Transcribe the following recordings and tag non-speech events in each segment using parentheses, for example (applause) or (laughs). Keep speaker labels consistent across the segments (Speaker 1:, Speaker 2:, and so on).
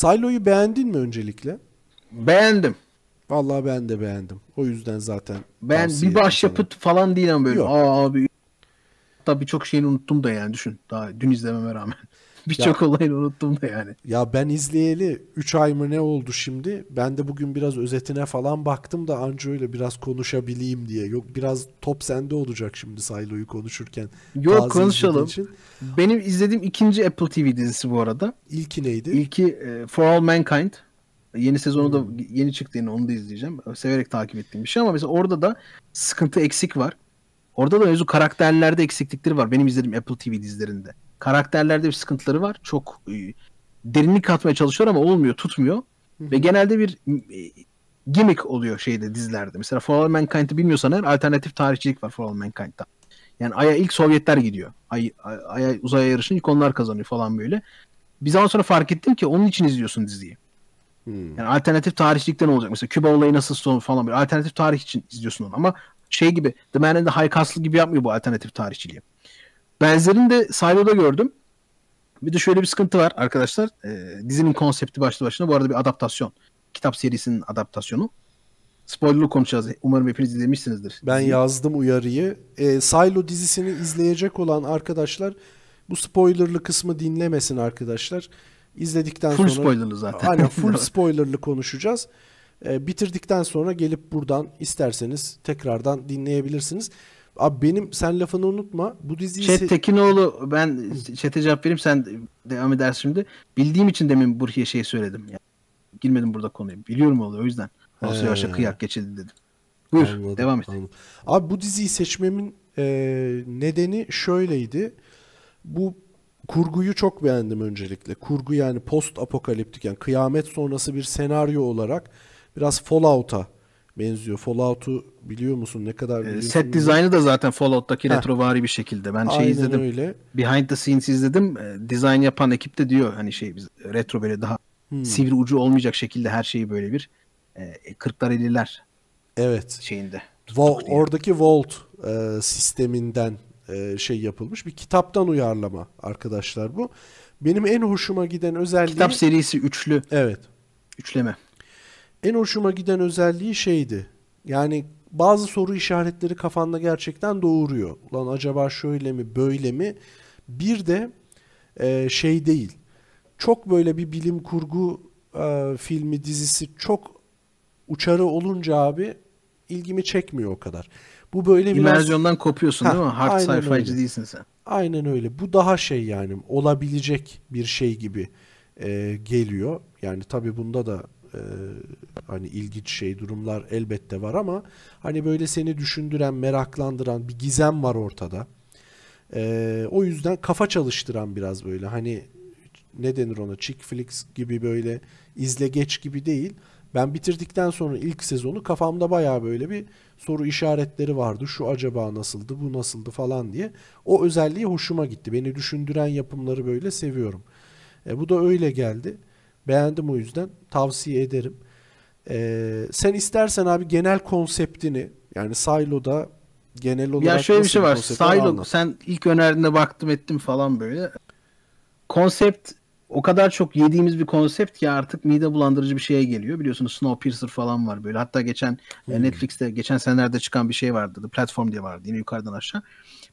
Speaker 1: Silo'yu beğendin mi öncelikle? Beğendim. Vallahi ben de beğendim. O yüzden zaten ben bir başyapıt
Speaker 2: sana. falan değil ama böyle. Yok. Aa abi. Hatta birçok şeyini
Speaker 1: unuttum da yani düşün. Daha
Speaker 2: dün izlememe rağmen.
Speaker 1: (laughs) Birçok olayını unuttum da yani. Ya ben izleyeli 3 ay mı ne oldu şimdi? Ben de bugün biraz özetine falan baktım da Anco ile biraz konuşabileyim diye. Yok biraz top sende olacak şimdi Saylo'yu konuşurken. Yok konuşalım. Için. Benim izlediğim ikinci Apple TV dizisi bu arada. İlki neydi? İlki e,
Speaker 2: For All Mankind. Yeni sezonu hmm. da yeni çıktı yine onu da izleyeceğim. Severek takip ettiğim bir şey ama mesela orada da sıkıntı eksik var. Orada da mevzu karakterlerde eksiklikleri var. Benim izlediğim Apple TV dizilerinde karakterlerde bir sıkıntıları var. Çok e, derinlik katmaya çalışıyorlar ama olmuyor, tutmuyor. Ve genelde bir e, gimmick oluyor şeyde dizilerde. Mesela For All Mankind'i bilmiyorsan eğer alternatif tarihçilik var For All Mankind'da. Yani Ay'a ilk Sovyetler gidiyor. Ay, ay, Ay'a uzay yarışını ilk onlar kazanıyor falan böyle. Bir zaman sonra fark ettim ki onun için izliyorsun diziyi. Hmm. Yani alternatif tarihçilikten olacak. Mesela Küba olayı nasıl son falan böyle. Alternatif tarih için izliyorsun onu ama şey gibi The Man in the High Castle gibi yapmıyor bu alternatif tarihçiliği. Benzerini de Silo'da gördüm. Bir de şöyle bir sıkıntı var arkadaşlar. E, dizinin konsepti başlı başına bu arada bir adaptasyon. Kitap serisinin adaptasyonu. Spoilerlı konuşacağız. Umarım hepiniz izlemişsinizdir.
Speaker 1: Ben yazdım uyarıyı. E, Silo dizisini izleyecek olan arkadaşlar bu spoilerlı kısmı dinlemesin arkadaşlar. İzledikten full sonra... Full spoilerlı zaten. Aynen (laughs) full spoilerlı konuşacağız. E, bitirdikten sonra gelip buradan isterseniz tekrardan dinleyebilirsiniz. Abi benim sen lafını unutma. Bu diziyi Çet
Speaker 2: Tekinoğlu ben çete cevap vereyim sen devam edersin şimdi. Bildiğim için demin Burki'ye şey söyledim. Yani, girmedim burada konuya. Biliyorum oluyor o yüzden. Nasıl yavaşça kıyak geçildi dedim. Buyur anladım, devam et.
Speaker 1: Anladım. Abi bu diziyi seçmemin e, nedeni şöyleydi. Bu kurguyu çok beğendim öncelikle. Kurgu yani post apokaliptik yani kıyamet sonrası bir senaryo olarak biraz Fallout'a benziyor. Fallout'u biliyor musun? Ne kadar ee, biliyorsun? Set dizaynı
Speaker 2: da zaten Fallout'taki retrovari bir şekilde. Ben şey izledim. Öyle. Behind the scenes izledim. Ee, dizayn yapan ekip de diyor hani şey biz retro böyle daha
Speaker 1: hmm. sivri ucu olmayacak şekilde her şeyi böyle bir e, 40'lar 50'ler evet. şeyinde. Va- oradaki Vault e, sisteminden e, şey yapılmış. Bir kitaptan uyarlama arkadaşlar bu. Benim en hoşuma giden özelliği... Kitap serisi üçlü. Evet. Üçleme en hoşuma giden özelliği şeydi. Yani bazı soru işaretleri kafanda gerçekten doğuruyor. Ulan acaba şöyle mi böyle mi? Bir de e, şey değil. Çok böyle bir bilim kurgu e, filmi dizisi çok uçarı olunca abi ilgimi çekmiyor o kadar. Bu böyle biraz... İmerzyondan kopuyorsun Heh, değil mi? Hard sci-fi'ci değilsin sen. Aynen öyle. Bu daha şey yani olabilecek bir şey gibi e, geliyor. Yani tabii bunda da e, hani ilginç şey durumlar elbette var ama hani böyle seni düşündüren, meraklandıran bir gizem var ortada. E, o yüzden kafa çalıştıran biraz böyle hani ne denir ona chick flicks gibi böyle izle geç gibi değil. Ben bitirdikten sonra ilk sezonu kafamda baya böyle bir soru işaretleri vardı. Şu acaba nasıldı, bu nasıldı falan diye. O özelliği hoşuma gitti. Beni düşündüren yapımları böyle seviyorum. E, bu da öyle geldi. Beğendim o yüzden. Tavsiye ederim. Ee, sen istersen abi genel konseptini yani Silo'da genel olarak Ya şöyle bir şey var. Silo anlat. sen
Speaker 2: ilk önerdiğinde baktım ettim falan böyle. Konsept o kadar çok yediğimiz bir konsept ki artık mide bulandırıcı bir şeye geliyor. Biliyorsunuz Snowpiercer falan var böyle. Hatta geçen e, hmm. Netflix'te geçen senelerde çıkan bir şey vardı. The Platform diye vardı yine yukarıdan aşağı.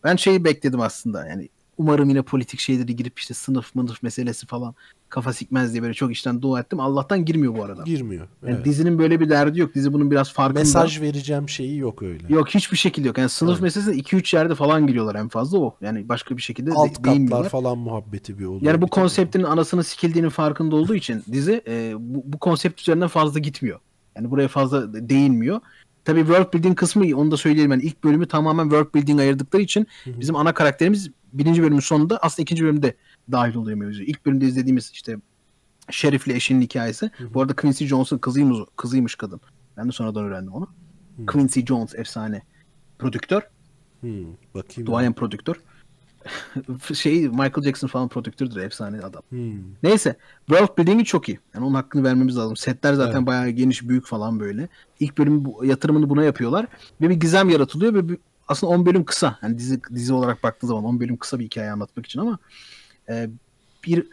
Speaker 2: Ben şeyi bekledim aslında. Yani umarım yine politik şeyleri girip işte sınıf mınıf meselesi falan kafa sikmez diye böyle çok işten dua ettim. Allah'tan girmiyor bu arada.
Speaker 1: Girmiyor. Evet. Yani
Speaker 2: dizinin böyle bir derdi yok. Dizi bunun biraz farkında. Mesaj
Speaker 1: vereceğim şeyi yok öyle.
Speaker 2: Yok hiçbir şekilde yok. Yani sınıf evet. meselesinde 2-3 yerde falan giriyorlar en fazla o. Yani başka bir
Speaker 1: şekilde Alt katlar falan muhabbeti bir oluyor. Yani
Speaker 2: bu konseptin yani. anasını sikildiğinin farkında olduğu için dizi e, bu, bu konsept üzerinden fazla gitmiyor. Yani buraya fazla değinmiyor. Tabii world building kısmı onu da söyleyelim. Yani ilk bölümü tamamen world building ayırdıkları için Hı-hı. bizim ana karakterimiz birinci bölümün sonunda aslında ikinci bölümde dahil oluyor mevzu. İlk bölümde izlediğimiz işte Şerif'le eşinin hikayesi. Hı-hı. Bu arada Quincy Jones'un kızıymış, kızıymış kadın. Ben de sonradan öğrendim onu. Hı-hı. Quincy Jones efsane prodüktör.
Speaker 1: hı Bakayım. Duayen
Speaker 2: prodüktör. (laughs) şey Michael Jackson falan prodüktördür efsane adam. Hmm. Neyse world building'i çok iyi. Yani onun hakkını vermemiz lazım. Setler zaten evet. bayağı geniş büyük falan böyle. İlk bölüm bu, yatırımını buna yapıyorlar ve bir gizem yaratılıyor ve bir, aslında 10 bölüm kısa. Yani dizi dizi olarak baktığı zaman 10 bölüm kısa bir hikaye anlatmak için ama e, bir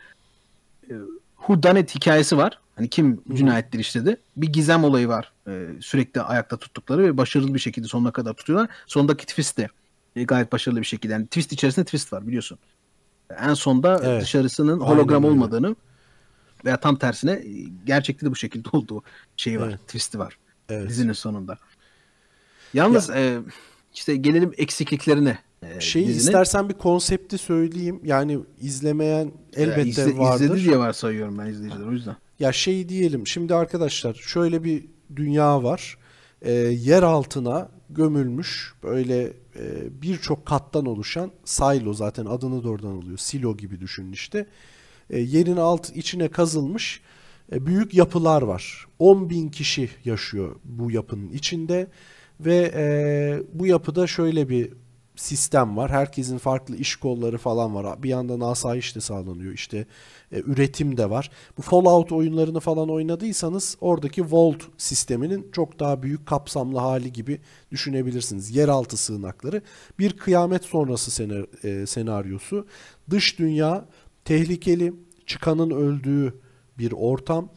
Speaker 2: e, whodunit hikayesi var. Hani kim cinayetleri işledi? Bir gizem olayı var. E, sürekli ayakta tuttukları ve başarılı bir şekilde sonuna kadar tutuyorlar. Sondaki twist de e, gayet başarılı bir şekilde. Yani twist içerisinde twist var biliyorsun. En sonda evet. dışarısının hologram Aynen olmadığını veya tam tersine e, gerçekte de bu şekilde olduğu şey var. Evet. Twist'i var. Evet. Dizinin sonunda. Yalnız ya. e, işte gelelim eksikliklerine şey Şeyi istersen
Speaker 1: bir konsepti söyleyeyim. Yani izlemeyen elbette ya izle, vardır. İzledi diye
Speaker 2: varsayıyorum ben izleyiciler o yüzden.
Speaker 1: Ya şey diyelim. Şimdi arkadaşlar şöyle bir dünya var. E, yer altına gömülmüş böyle e, birçok kattan oluşan silo zaten adını da oradan alıyor. Silo gibi düşünün işte. E, yerin alt içine kazılmış e, büyük yapılar var. 10 bin kişi yaşıyor bu yapının içinde ve e, bu yapıda şöyle bir sistem var. Herkesin farklı iş kolları falan var. Bir yandan asayiş de sağlanıyor. İşte e, üretim de var. Bu Fallout oyunlarını falan oynadıysanız oradaki Vault sisteminin çok daha büyük kapsamlı hali gibi düşünebilirsiniz. Yeraltı sığınakları. Bir kıyamet sonrası senar e, senaryosu. Dış dünya tehlikeli, çıkanın öldüğü bir ortam.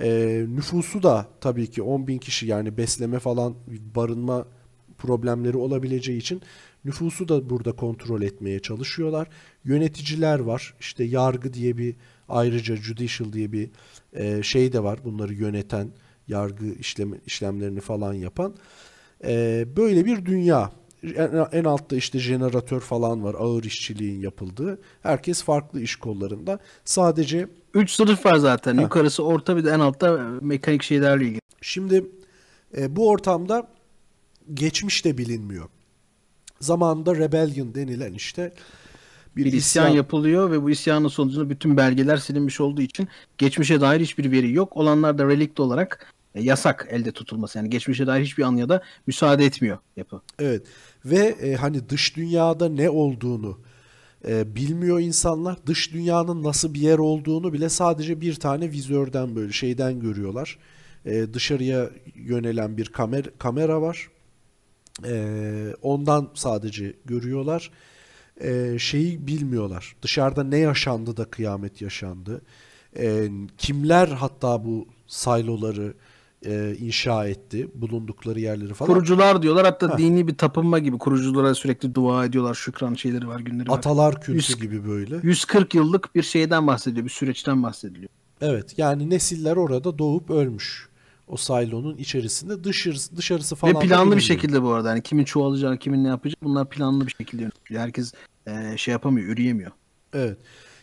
Speaker 1: E, nüfusu da tabii ki 10 bin kişi yani besleme falan barınma problemleri olabileceği için Nüfusu da burada kontrol etmeye çalışıyorlar. Yöneticiler var. İşte yargı diye bir ayrıca judicial diye bir e, şey de var. Bunları yöneten yargı işlem, işlemlerini falan yapan. E, böyle bir dünya. En, en altta işte jeneratör falan var. Ağır işçiliğin yapıldığı. Herkes farklı iş kollarında. Sadece... Üç sınıf var zaten. Ha. Yukarısı orta bir de en altta mekanik şeylerle ilgili. Şimdi e, bu ortamda geçmiş de bilinmiyor zamanında Rebellion denilen işte bir, bir isyan, isyan
Speaker 2: yapılıyor ve bu isyanın sonucunda bütün belgeler silinmiş olduğu için geçmişe dair hiçbir veri yok. Olanlar da relikt olarak e, yasak elde tutulması. Yani geçmişe dair hiçbir anıya da müsaade
Speaker 1: etmiyor yapı. Evet ve e, hani dış dünyada ne olduğunu e, bilmiyor insanlar. Dış dünyanın nasıl bir yer olduğunu bile sadece bir tane vizörden böyle şeyden görüyorlar. E, dışarıya yönelen bir kamer kamera var. E, ondan sadece görüyorlar. E, şeyi bilmiyorlar. Dışarıda ne yaşandı da kıyamet yaşandı. E, kimler hatta bu sayloları e, inşa etti. Bulundukları yerleri falan. Kurucular diyorlar
Speaker 2: hatta ha. dini bir tapınma gibi kuruculara sürekli dua ediyorlar. Şükran şeyleri var günleri var. Atalar kültü 100,
Speaker 1: gibi böyle. 140 yıllık bir şeyden bahsediliyor. Bir süreçten bahsediliyor. Evet yani nesiller orada doğup ölmüş o saylonun içerisinde dışarısı, dışarısı falan. Ve planlı bir şekilde
Speaker 2: bu arada. Yani kimin çoğalacağını, kimin ne yapacağı bunlar planlı bir şekilde yönetiliyor. Herkes e, şey yapamıyor,
Speaker 1: üreyemiyor. Evet.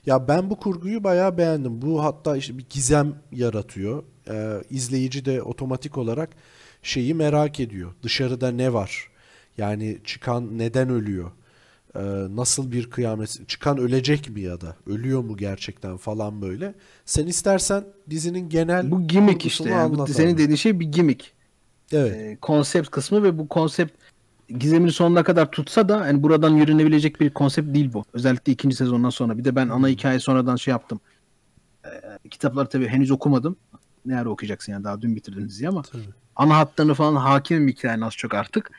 Speaker 1: Ya ben bu kurguyu bayağı beğendim. Bu hatta işte bir gizem yaratıyor. Ee, izleyici de otomatik olarak şeyi merak ediyor. Dışarıda ne var? Yani çıkan neden ölüyor? Ee, nasıl bir kıyamet çıkan ölecek mi ya da ölüyor mu gerçekten falan böyle. Sen istersen dizinin genel bu gimmick işte yani. Bu senin dediğin şey bir gimmick. Evet. E, konsept kısmı ve bu
Speaker 2: konsept gizemini sonuna kadar tutsa da yani buradan yürünebilecek bir konsept değil bu. Özellikle ikinci sezondan sonra. Bir de ben ana hikaye sonradan şey yaptım. E, kitapları tabii henüz okumadım. Ne ara okuyacaksın yani daha dün bitirdim diziyi ama. Tabii. Ana hatlarını falan hakimim hikayenin az çok artık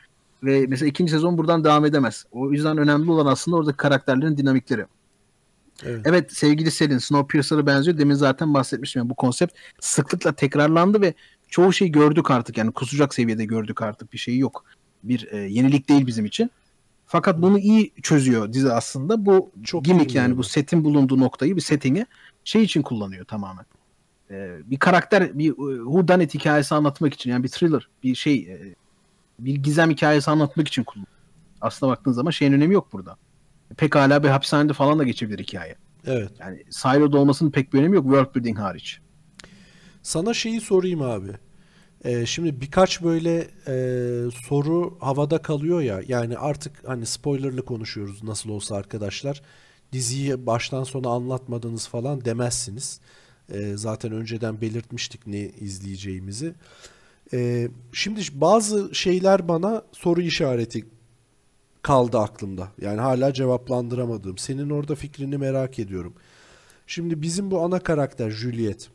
Speaker 2: ve mesela ikinci sezon buradan devam edemez. O yüzden önemli olan aslında orada karakterlerin dinamikleri. Evet. evet sevgili Selin Snowpiercer'a benziyor. Demin zaten bahsetmiştim. Yani bu konsept sıklıkla tekrarlandı ve çoğu şeyi gördük artık. Yani kusacak seviyede gördük artık. Bir şey yok. Bir e, yenilik değil bizim için. Fakat bunu iyi çözüyor dizi aslında. Bu Çok gimmick yani bu setin bulunduğu noktayı bir settingi şey için kullanıyor tamamen. Ee, bir karakter bir e, whodunit hikayesi anlatmak için yani bir thriller bir şey e, bir gizem hikayesi anlatmak için kullanılıyor. Aslında baktığın zaman şeyin önemi yok burada. Pekala bir hapishanede falan da geçebilir hikaye. Evet. Yani silo'da olmasının pek bir önemi yok world building hariç.
Speaker 1: Sana şeyi sorayım abi. Ee, şimdi birkaç böyle e, soru havada kalıyor ya. Yani artık hani spoilerlı konuşuyoruz nasıl olsa arkadaşlar. Diziyi baştan sona anlatmadınız falan demezsiniz. E, zaten önceden belirtmiştik ne izleyeceğimizi. Ee, şimdi bazı şeyler bana soru işareti kaldı aklımda. Yani hala cevaplandıramadığım. Senin orada fikrini merak ediyorum. Şimdi bizim bu ana karakter Juliet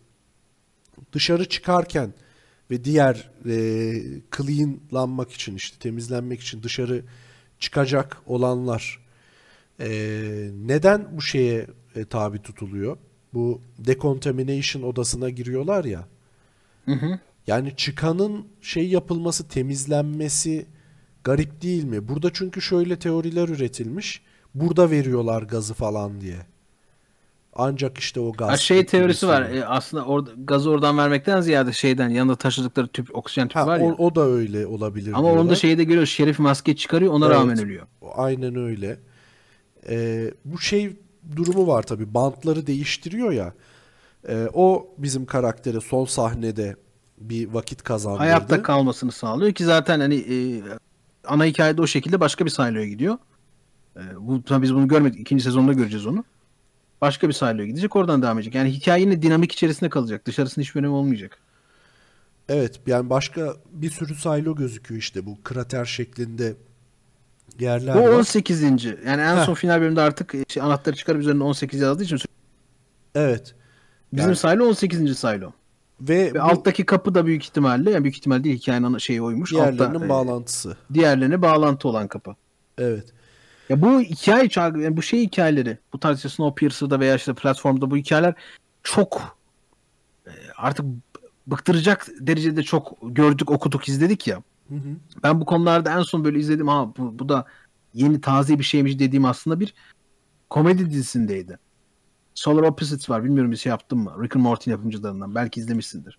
Speaker 1: dışarı çıkarken ve diğer e, cleanlanmak için işte temizlenmek için dışarı çıkacak olanlar e, neden bu şeye e, tabi tutuluyor? Bu decontamination odasına giriyorlar ya. Hı hı. Yani çıkanın şey yapılması, temizlenmesi garip değil mi? Burada çünkü şöyle teoriler üretilmiş. Burada veriyorlar gazı falan diye. Ancak işte o gaz. Ha, şey teorisi var. E,
Speaker 2: aslında or gazı oradan vermekten ziyade şeyden yanında taşıdıkları tüp oksijen tüpü ha, var ya. O,
Speaker 1: o da öyle olabilir. Ama diyorlar. onu da şeyde görüyoruz. Şerif maske çıkarıyor ona evet, rağmen ölüyor. Aynen öyle. Ee, bu şey durumu var tabi. Bantları değiştiriyor ya. E, o bizim karaktere son sahnede bir vakit kazandırdı. Hayatta
Speaker 2: kalmasını sağlıyor ki zaten hani e, ana hikayede o şekilde başka bir siloya gidiyor. E, bu biz bunu görmedik. ikinci sezonda göreceğiz onu. Başka bir siloya gidecek, oradan devam edecek. Yani hikaye yine dinamik içerisinde kalacak. Dışarısının hiçbir
Speaker 1: önemi olmayacak. Evet, yani başka bir sürü sahilo gözüküyor işte bu krater şeklinde
Speaker 2: yerler. Bu 18. Var. Yani en Heh. son
Speaker 1: final bölümde artık e, şey,
Speaker 2: anahtarı çıkarıp üzerinde 18 yazdığı için. Evet. Bizim yani... silo 18. sahilo ve, Ve bu, alttaki kapı da büyük ihtimalle, yani büyük ihtimal değil hikayenin şeyi oymuş. Diğerlerinin altta, e,
Speaker 1: bağlantısı.
Speaker 2: E, diğerlerine bağlantı olan kapı. Evet. Ya bu hikaye yani bu şey hikayeleri, bu tarz işte Snowpiercer'da veya işte platformda bu hikayeler çok e, artık bıktıracak derecede çok gördük, okuduk, izledik ya. Hı hı. Ben bu konularda en son böyle izledim ha bu, bu da yeni taze bir şeymiş dediğim aslında bir komedi dizisindeydi. Solar Opposites var. Bilmiyorum bir şey yaptım mı? Rick and Morty yapımcılarından. Belki izlemişsindir.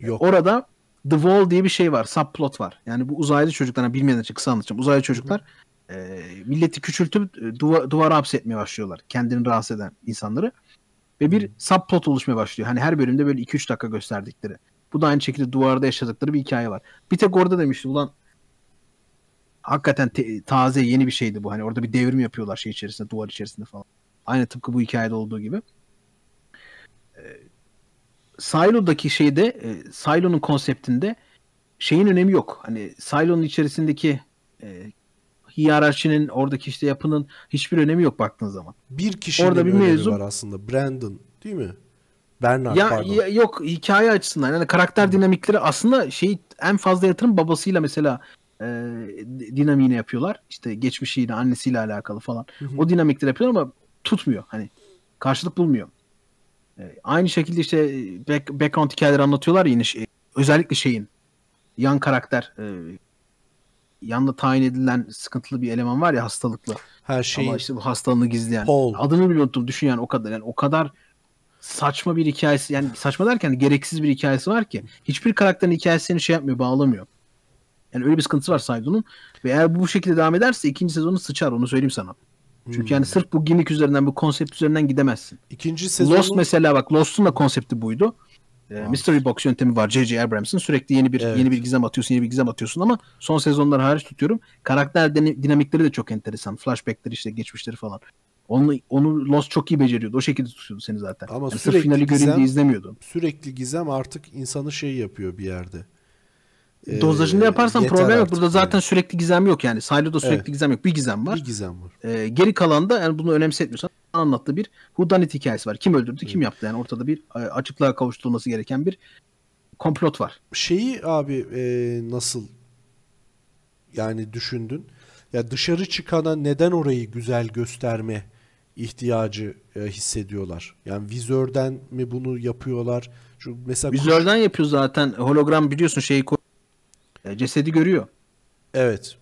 Speaker 2: Yok. Orada The Wall diye bir şey var. Subplot var. Yani bu uzaylı çocuklarına bilmeyen için kısa anlatacağım. Uzaylı çocuklar e, milleti küçültüp e, duva, duvara hapsetmeye başlıyorlar. Kendini rahatsız eden insanları. Ve bir Hı. subplot oluşmaya başlıyor. Hani her bölümde böyle 2-3 dakika gösterdikleri. Bu da aynı şekilde duvarda yaşadıkları bir hikaye var. Bir tek orada demişti ulan hakikaten te- taze yeni bir şeydi bu. Hani orada bir devrim yapıyorlar şey içerisinde, duvar içerisinde falan. Aynı tıpkı bu hikayede olduğu gibi. E, Silo'daki şeyde e, Silo'nun konseptinde şeyin önemi yok. Hani Silo'nun içerisindeki e, hiyerarşinin oradaki işte yapının hiçbir önemi yok baktığın zaman. Bir kişinin Orada bir mevzu var
Speaker 1: aslında. Brandon değil mi?
Speaker 2: Bernard ya, pardon. Ya, yok hikaye açısından yani karakter hmm. dinamikleri aslında şey en fazla yatırım babasıyla mesela e, dinamiğini yapıyorlar. İşte geçmişiyle annesiyle alakalı falan. Hı hı. O dinamikleri yapıyorlar ama tutmuyor. Hani karşılık bulmuyor. Ee, aynı şekilde işte e, back, background hikayeleri anlatıyorlar yine şey, özellikle şeyin yan karakter e, yanında tayin edilen sıkıntılı bir eleman var ya hastalıklı. Her şeyi. Ama işte bu hastalığını gizleyen. Paul. Adını bile unuttum. Düşün yani o kadar. Yani o kadar saçma bir hikayesi yani saçma derken gereksiz bir hikayesi var ki hiçbir karakterin hikayesini şey yapmıyor, bağlamıyor. Yani öyle bir sıkıntısı var Saydun'un. Ve eğer bu şekilde devam ederse ikinci sezonu sıçar onu söyleyeyim sana. Çünkü hmm. yani sırf bu gimmick üzerinden bu konsept üzerinden gidemezsin.
Speaker 1: İkinci sezonu... Lost
Speaker 2: mesela bak Lost'un da konsepti buydu. Ee, evet. Mystery Box yöntemi var J.J. Abrams'ın. Sürekli yeni bir evet. yeni bir gizem atıyorsun, yeni bir gizem atıyorsun ama son sezonlar hariç tutuyorum. Karakter dinamikleri de çok enteresan. Flashback'leri işte geçmişleri falan. Onu, onu Lost çok iyi beceriyordu. O şekilde tutuyordu seni zaten. Ama yani sürekli sırf finali gizem, göreyim izlemiyordun.
Speaker 1: Sürekli gizem artık insanı şey yapıyor bir yerde. Ee, Dozajını yaparsan Yeter problem yok. Burada yani.
Speaker 2: zaten sürekli gizem yok yani. Silo'da sürekli evet. gizem yok. Bir gizem var. Bir gizem var. Ee, geri kalan da yani bunu önemsetmiyorsan anlattığı bir Hudanit hikayesi var. Kim öldürdü, evet. kim yaptı? Yani ortada bir e, açıklığa kavuşturulması gereken
Speaker 1: bir komplot var. Şeyi abi e, nasıl yani düşündün? Ya dışarı çıkana neden orayı güzel gösterme ihtiyacı e, hissediyorlar? Yani vizörden mi bunu yapıyorlar? Şu mesela Vizörden kuş... yapıyor zaten. Hologram biliyorsun şeyi e, cesedi görüyor.
Speaker 2: Evet.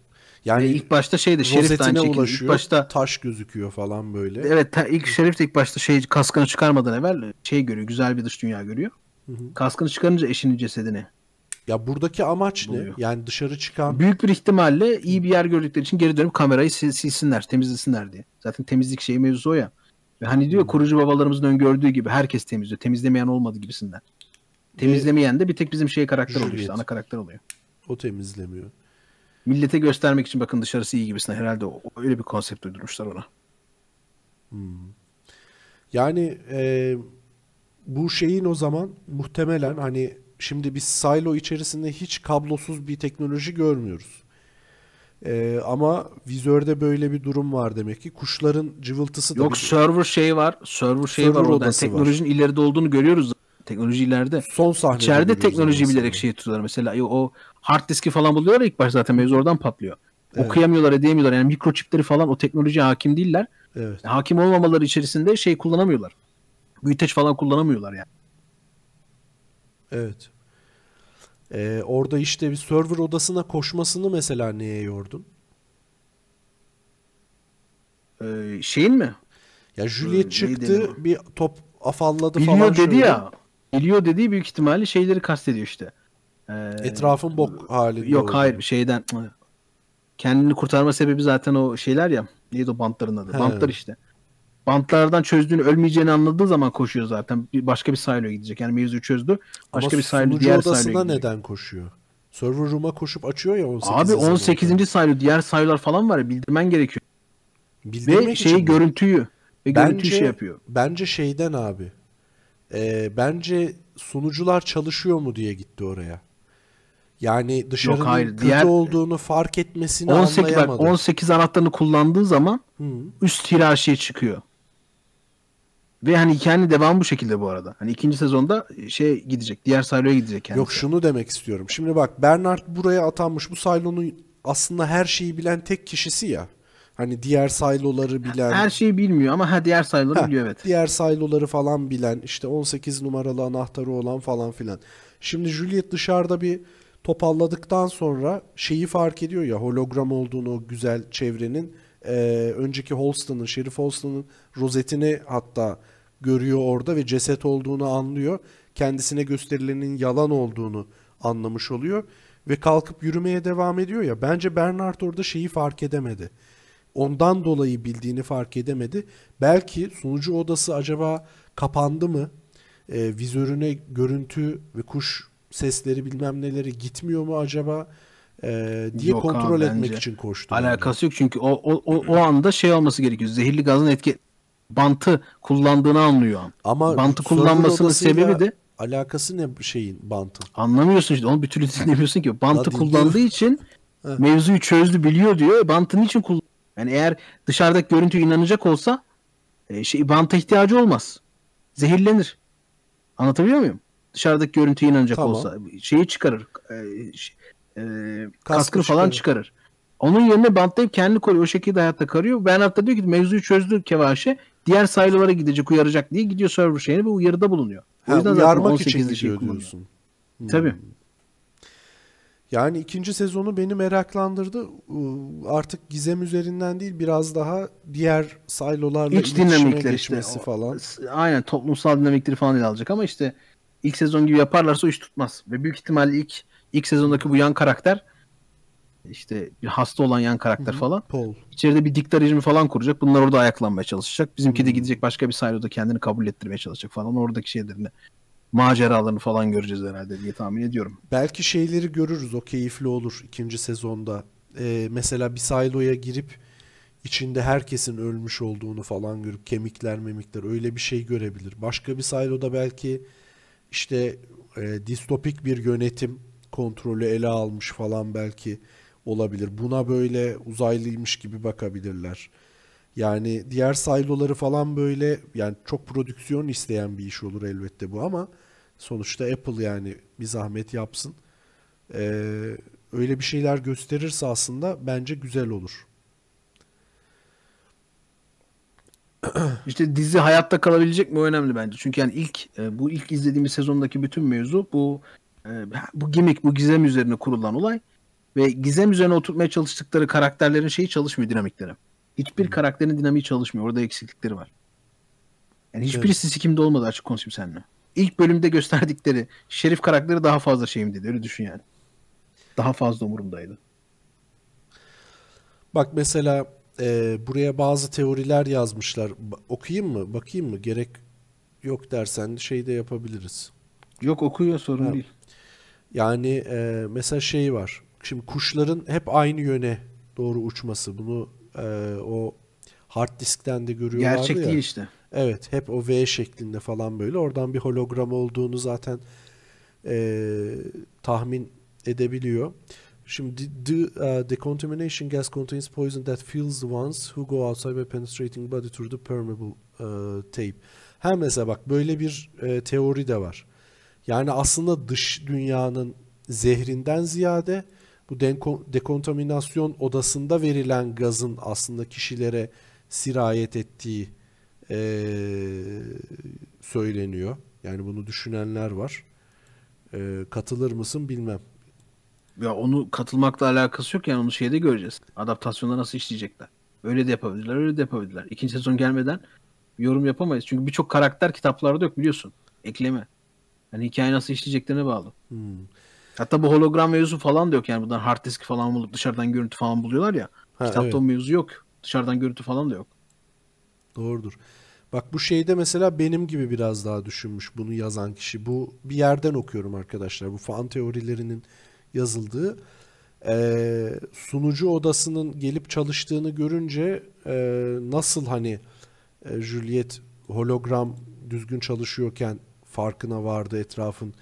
Speaker 2: Yani e, ilk başta şeydi Şerif de ulaşıyor. İlk
Speaker 1: başta taş gözüküyor falan böyle. Evet
Speaker 2: ta, ilk Şerif de ilk başta şey kaskını çıkarmadan evvel şey görüyor. Güzel bir dış dünya görüyor. Hı hı. Kaskını çıkarınca eşinin cesedini. Ya buradaki amaç Buluyor. ne? Yani dışarı çıkan Büyük bir ihtimalle iyi bir yer gördükleri için geri dönüp kamerayı silsinler, temizlesinler diye. Zaten temizlik şeyi mevzu o ya. Ve hani diyor hı. kurucu babalarımızın öngördüğü gibi herkes temizliyor. Temizlemeyen olmadı gibisinden. Temizlemeyen de bir tek bizim şey karakter oluyor işte ana karakter oluyor.
Speaker 1: O temizlemiyor.
Speaker 2: Millete göstermek için bakın dışarısı iyi gibisine herhalde o, öyle bir konsept uydurmuşlar ona.
Speaker 1: Hmm. Yani e, bu şeyin o zaman muhtemelen hani şimdi biz silo içerisinde hiç kablosuz bir teknoloji görmüyoruz. Ee, ama vizörde böyle bir durum var demek ki. Kuşların cıvıltısı da Yok bir...
Speaker 2: server şey var. Server şey server var. Odası teknolojinin var. ileride olduğunu görüyoruz. Teknoloji ileride. Son sahne. İçeride teknoloji bilerek şey tutuyorlar. Mesela o hard diski falan buluyorlar ilk başta zaten mevzu oradan patlıyor. Evet. Okuyamıyorlar, edemiyorlar. Yani mikroçipleri falan o teknolojiye hakim değiller. Evet. Hakim
Speaker 1: olmamaları içerisinde şey kullanamıyorlar. Büyüteç falan kullanamıyorlar yani. Evet. Ee, orada işte bir server odasına koşmasını mesela neye yordun? Ee, şeyin mi? Ya Juliet ee, çıktı bir top afalladı Biliyor falan. Biliyor dedi şöyle. ya. Biliyor dediği büyük
Speaker 2: ihtimalle şeyleri kastediyor işte. Ee, Etrafın bok halinde. Yok hayır şeyden kendini kurtarma sebebi zaten o şeyler ya. Neydi o bantların adı? He. Bantlar işte. Bantlardan çözdüğünü ölmeyeceğini anladığı zaman koşuyor zaten. Bir, başka bir siloya gidecek. Yani mevzuyu çözdü. Başka Ama bir silo diğer siloya
Speaker 1: neden koşuyor? Server room'a koşup açıyor ya 18. Abi
Speaker 2: 18. Zamanında. silo diğer silolar falan var ya bildirmen gerekiyor.
Speaker 1: Bildirmek ve şeyi mi? görüntüyü
Speaker 2: ve bence, şey yapıyor.
Speaker 1: Bence şeyden abi e, bence sunucular çalışıyor mu diye gitti oraya. Yani dışarının Yok, hayır, kötü diğer, olduğunu fark etmesini 18, anlayamadı. Bak,
Speaker 2: 18 anahtarını kullandığı zaman Hı. üst hiyerarşiye çıkıyor. Ve hani hikayenin devamı bu şekilde bu arada. Hani ikinci sezonda şey gidecek.
Speaker 1: Diğer sayloya gidecek kendisi. Yok şunu demek istiyorum. Şimdi bak Bernard buraya atanmış. Bu saylonun aslında her şeyi bilen tek kişisi ya. Hani diğer sayloları bilen. Her şeyi bilmiyor ama ha diğer sayloları biliyor evet. Diğer sayloları falan bilen işte 18 numaralı anahtarı olan falan filan. Şimdi Juliet dışarıda bir topalladıktan sonra şeyi fark ediyor ya hologram olduğunu o güzel çevrenin. E, önceki Holston'ın, Şerif Holston'ın rozetini hatta görüyor orada ve ceset olduğunu anlıyor. Kendisine gösterilenin yalan olduğunu anlamış oluyor ve kalkıp yürümeye devam ediyor ya. Bence Bernard orada şeyi fark edemedi Ondan dolayı bildiğini fark edemedi. Belki sunucu odası acaba kapandı mı? E, vizörüne görüntü ve kuş sesleri bilmem neleri gitmiyor mu acaba? e, diye yok kontrol abi, etmek için koştu.
Speaker 2: Alakası yok çünkü o, o o o anda şey olması gerekiyor. Zehirli gazın etki bantı kullandığını anlıyor an. Ama bantı kullanmasının sebebi de
Speaker 1: alakası ne şeyin bantın?
Speaker 2: Anlamıyorsun işte onu bir türlü (laughs) dinlemiyorsun ki. Bantı kullandığı için
Speaker 1: (laughs) mevzuyu
Speaker 2: çözdü biliyor diyor. Bantın için kullanıyor yani eğer dışarıdaki görüntü inanacak olsa e, şey, banta ihtiyacı olmaz. Zehirlenir. Anlatabiliyor muyum? Dışarıdaki görüntü inanacak tamam. olsa şeyi çıkarır. E, e, kaskı, kaskını çıkarır. falan çıkarır. Onun yerine bantlayıp kendi koruyor. O şekilde hayatta karıyor. Ben hatta diyor ki mevzuyu çözdü Kevaşe.
Speaker 1: Diğer sayılara gidecek uyaracak diye gidiyor server şeyini ve uyarıda bulunuyor. Ha, o yüzden uyarmak zaten 18 için gidiyor diyorsun. Hmm. Tabii. Yani ikinci sezonu beni meraklandırdı. Ee, artık gizem üzerinden değil biraz daha diğer saylolarla İç dinamikler geçmesi işte. falan.
Speaker 2: Aynen toplumsal dinamikleri falan ele alacak ama işte ilk sezon gibi yaparlarsa o tutmaz. Ve büyük ihtimalle ilk ilk sezondaki bu yan karakter işte bir hasta olan yan karakter Hı-hı. falan. Paul. İçeride bir diktarizmi falan kuracak. Bunlar orada ayaklanmaya çalışacak. Bizimki Hı-hı. de gidecek başka bir sayloda kendini kabul ettirmeye çalışacak falan. Oradaki şeylerini maceralarını falan göreceğiz herhalde diye tahmin ediyorum.
Speaker 1: Belki şeyleri görürüz o keyifli olur ikinci sezonda. Ee, mesela bir siloya girip içinde herkesin ölmüş olduğunu falan görüp kemikler memikler öyle bir şey görebilir. Başka bir siloda belki işte e, distopik bir yönetim kontrolü ele almış falan belki olabilir. Buna böyle uzaylıymış gibi bakabilirler. Yani diğer siloları falan böyle yani çok prodüksiyon isteyen bir iş olur elbette bu ama sonuçta Apple yani bir zahmet yapsın. Ee, öyle bir şeyler gösterirse aslında bence güzel olur. (clears throat)
Speaker 2: İşte dizi hayatta kalabilecek mi önemli bence. Çünkü yani ilk e, bu ilk izlediğimiz sezondaki bütün mevzu bu e, bu gimmick, bu gizem üzerine kurulan olay ve gizem üzerine oturtmaya çalıştıkları karakterlerin şeyi çalışmıyor dinamikleri. Hiçbir karakterin dinamiği çalışmıyor. Orada eksiklikleri var. Yani hiçbirisi sikimde olmadı açık konuşayım seninle. İlk bölümde gösterdikleri
Speaker 1: şerif karakteri daha fazla şeyim dedi. Öyle düşün yani. Daha fazla umurumdaydı. Bak mesela e, buraya bazı teoriler yazmışlar. Ba- okuyayım mı? Bakayım mı? Gerek yok dersen şey de yapabiliriz. Yok okuyor sorun ha. değil. Yani e, mesela şey var. Şimdi kuşların hep aynı yöne doğru uçması. Bunu e, o hard diskten de görüyorlardı Gerçek ya. Gerçek değil işte. Evet hep o V şeklinde falan böyle. Oradan bir hologram olduğunu zaten e, tahmin edebiliyor. Şimdi e, the, uh, the gas contains poison that fills the ones who go outside by penetrating body through the permeable uh, tape. Her mesela bak böyle bir e, teori de var. Yani aslında dış dünyanın zehrinden ziyade bu dekontaminasyon odasında verilen gazın aslında kişilere sirayet ettiği e, söyleniyor. Yani bunu düşünenler var. E, katılır mısın bilmem. Ya onu katılmakla alakası yok yani onu
Speaker 2: şeyde göreceğiz. Adaptasyonda nasıl işleyecekler. Öyle de yapabilirler, öyle de yapabilirler. İkinci sezon gelmeden yorum yapamayız. Çünkü birçok karakter kitaplarda yok biliyorsun. Ekleme. hani hikaye nasıl işleyeceklerine bağlı. Hmm. Hatta bu hologram mevzu falan da yok yani buradan hard disk falan bulup dışarıdan görüntü
Speaker 1: falan buluyorlar ya. Ha, kitapta evet. o mevzu yok. Dışarıdan görüntü falan da yok. Doğrudur. Bak bu şeyde mesela benim gibi biraz daha düşünmüş bunu yazan kişi. Bu bir yerden okuyorum arkadaşlar. Bu fan teorilerinin yazıldığı. Ee, sunucu odasının gelip çalıştığını görünce e, nasıl hani e, Juliet hologram düzgün çalışıyorken farkına vardı etrafın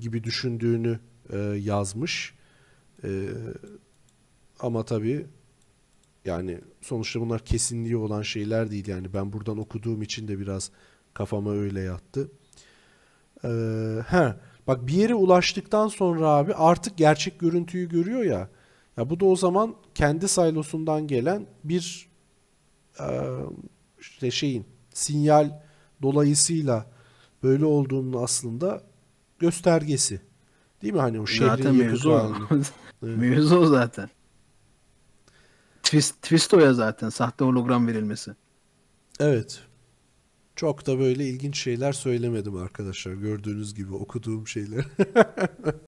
Speaker 1: gibi düşündüğünü e, yazmış. E, ama tabii yani sonuçta bunlar kesinliği olan şeyler değil. Yani ben buradan okuduğum için de biraz kafama öyle yattı. Ee, he, bak bir yere ulaştıktan sonra abi artık gerçek görüntüyü görüyor ya. Ya bu da o zaman kendi saylosundan gelen bir e, işte şeyin sinyal dolayısıyla böyle olduğunun aslında göstergesi. Değil mi hani o şehrin zaten mevzu o.
Speaker 2: (laughs) mevzu o zaten.
Speaker 1: Twist, twist o ya zaten sahte hologram verilmesi. Evet. Çok da böyle ilginç şeyler söylemedim arkadaşlar. Gördüğünüz gibi okuduğum şeyler. (laughs)